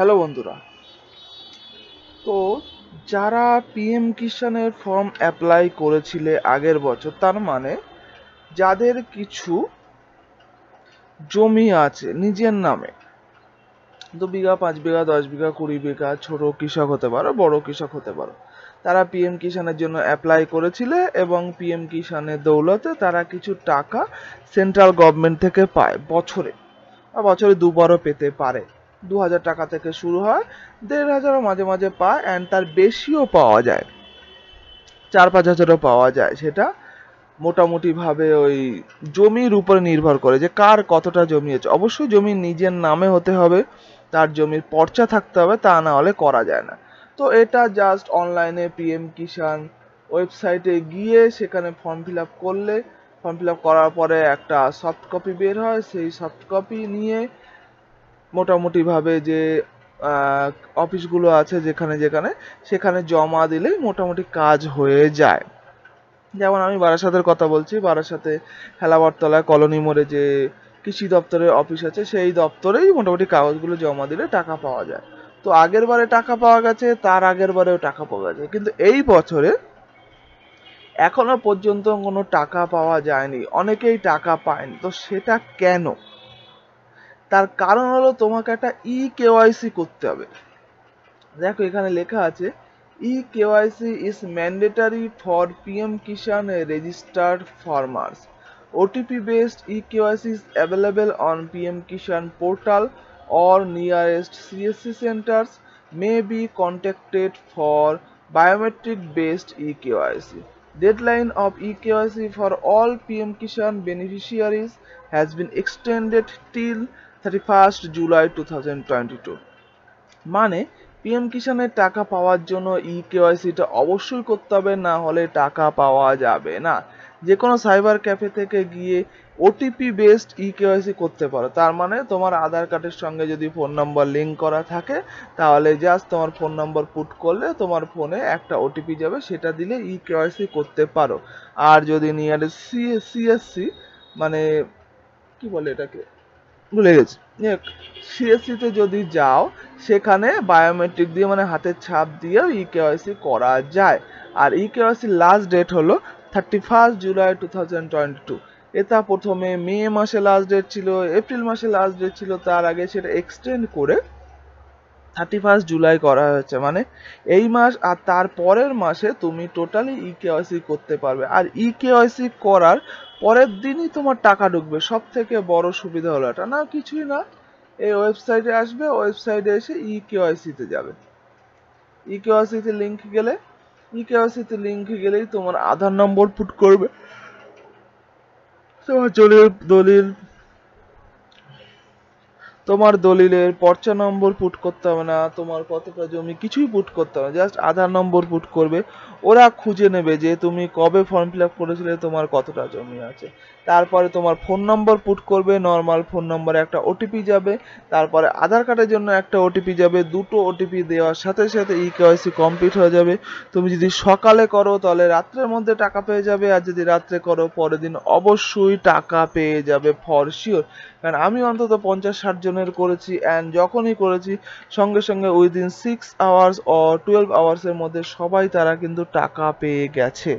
hello বন্ধুরা তো যারা পিএম কিষানের ফর্ম অ্যাপ্লাই করেছিলে আগের বছর তার মানে যাদের কিছু জমি আছে নিজের নামে দু বিঘা পাঁচ বিঘা দশ বিঘা কুড়ি বিঘা ছোট কৃষক হতে পারো বড় কৃষক হতে পারো তারা পিএম কিষানের জন্য অ্যাপ্লাই করেছিলে এবং পিএম কিষানের দৌলতে তারা কিছু টাকা সেন্ট্রাল গভর্নমেন্ট থেকে পায় বছরে বা বছরে দুবারও পেতে পারে দু হাজার টাকা থেকে শুরু হয় দেড় হাজারও মাঝে মাঝে পায় অ্যান্ড তার বেশিও পাওয়া যায় চার পাঁচ হাজারও পাওয়া যায় সেটা মোটামুটিভাবে ওই জমির উপরে নির্ভর করে যে কার কতটা জমি আছে অবশ্যই জমি নিজের নামে হতে হবে তার জমির পর্চা থাকতে হবে তা না হলে করা যায় না তো এটা জাস্ট অনলাইনে পিএম কিষাণ ওয়েবসাইটে গিয়ে সেখানে ফর্ম ফিল আপ করলে ফর্ম ফিল আপ করার পরে একটা সফট কপি বের হয় সেই সফট কপি নিয়ে মোটামুটি ভাবে যে অফিসগুলো আছে যেখানে যেখানে সেখানে জমা দিলেই মোটামুটি কাজ হয়ে যায় যেমন আমি বারাসাতের কথা বলছি বারাসাতে হেলাবারতলা কলোনি মোড়ে যে কৃষি দপ্তরের অফিস আছে সেই দপ্তরেই মোটামুটি কাগজগুলো জমা দিলে টাকা পাওয়া যায় তো আগের বারে টাকা পাওয়া গেছে তার আগের বারেও টাকা পাওয়া গেছে কিন্তু এই বছরে এখনো পর্যন্ত কোনো টাকা পাওয়া যায়নি অনেকেই টাকা পায়নি তো সেটা কেন তার কারণ হলো তোমাকে একটা ই e কেওয়াইসি করতে হবে দেখো এখানে লেখা আছে E KYC is mandatory for P M Kisan registered farmers OTP based E KYC is available on P M Kisan portal or nearest CSC centres may be contacted for biometric based E KYC deadline of E C for all P M Kisan beneficiaries has been extended till thirty first July two thousand twenty two মানে PM কিষাণের টাকা পাওয়ার জন্য ই e কেওয়াইসিটা অবশ্যই করতে হবে না হলে টাকা পাওয়া যাবে না যে কোনো সাইবার ক্যাফে থেকে গিয়ে ওটিপি বেসড ই কেওয়াইসি করতে পারো তার মানে তোমার আধার কার্ডের সঙ্গে যদি ফোন নাম্বার লিঙ্ক করা থাকে তাহলে জাস্ট তোমার ফোন নাম্বার পুট করলে তোমার ফোনে একটা ওটিপি যাবে সেটা দিলে ই e কেওয়াইসি করতে পারো আর যদি নিয়ারেস্ট সি সিএসসি মানে কি বলে এটাকে ভুলে গেছি সিএসসিতে যদি যাও সেখানে বায়োমেট্রিক দিয়ে মানে হাতের ছাপ দিয়েও ই কেওয়াইসি করা যায় আর ই কেওয়াইসির লাস্ট ডেট হলো thirty first July two thousand twenty two এটা প্রথমে মে মাসে লাস্ট ডেট ছিল এপ্রিল মাসে লাস্ট ডেট ছিল তার আগে সেটা এক্সটেন্ড করে থার্টি ফার্স্ট জুলাই করা হয়েছে মানে এই মাস আর তার পরের মাসে তুমি টোটালি ই কেওয়াইসি করতে পারবে আর ই কেওয়াইসি করার পরের দিনই তোমার টাকা ঢুকবে সব থেকে বড় সুবিধা হলো এটা না কিছুই না এই ওয়েবসাইটে আসবে ওয়েবসাইটে এসে ই তে যাবে ই তে লিঙ্ক গেলে ই তে লিঙ্ক গেলেই তোমার আধার নম্বর পুট করবে তোমার দলিল দলিল তোমার দলিলের পর্চা নম্বর পুট করতে হবে না তোমার কতটা জমি কিছুই পুট করতে হবে না জাস্ট আধার নম্বর পুট করবে ওরা খুঁজে নেবে যে তুমি কবে ফর্ম ফিল আপ করেছিলে তোমার কতটা জমি আছে তারপরে তোমার ফোন নম্বর পুট করবে নর্মাল ফোন নম্বরে একটা ওটিপি যাবে তারপরে আধার কার্ডের জন্য একটা ওটিপি যাবে দুটো ওটিপি দেওয়ার সাথে সাথে ই কেওয়াইসি কমপ্লিট হয়ে যাবে তুমি যদি সকালে করো তাহলে রাত্রের মধ্যে টাকা পেয়ে যাবে আর যদি রাত্রে করো পরের দিন অবশ্যই টাকা পেয়ে যাবে ফর শিওর কারণ আমি অন্তত পঞ্চাশ ষাট জনের ধরনের করেছি অ্যান্ড যখনই করেছি সঙ্গে সঙ্গে within six hours or twelve আওয়ার্সের মধ্যে সবাই তারা কিন্তু টাকা পেয়ে গেছে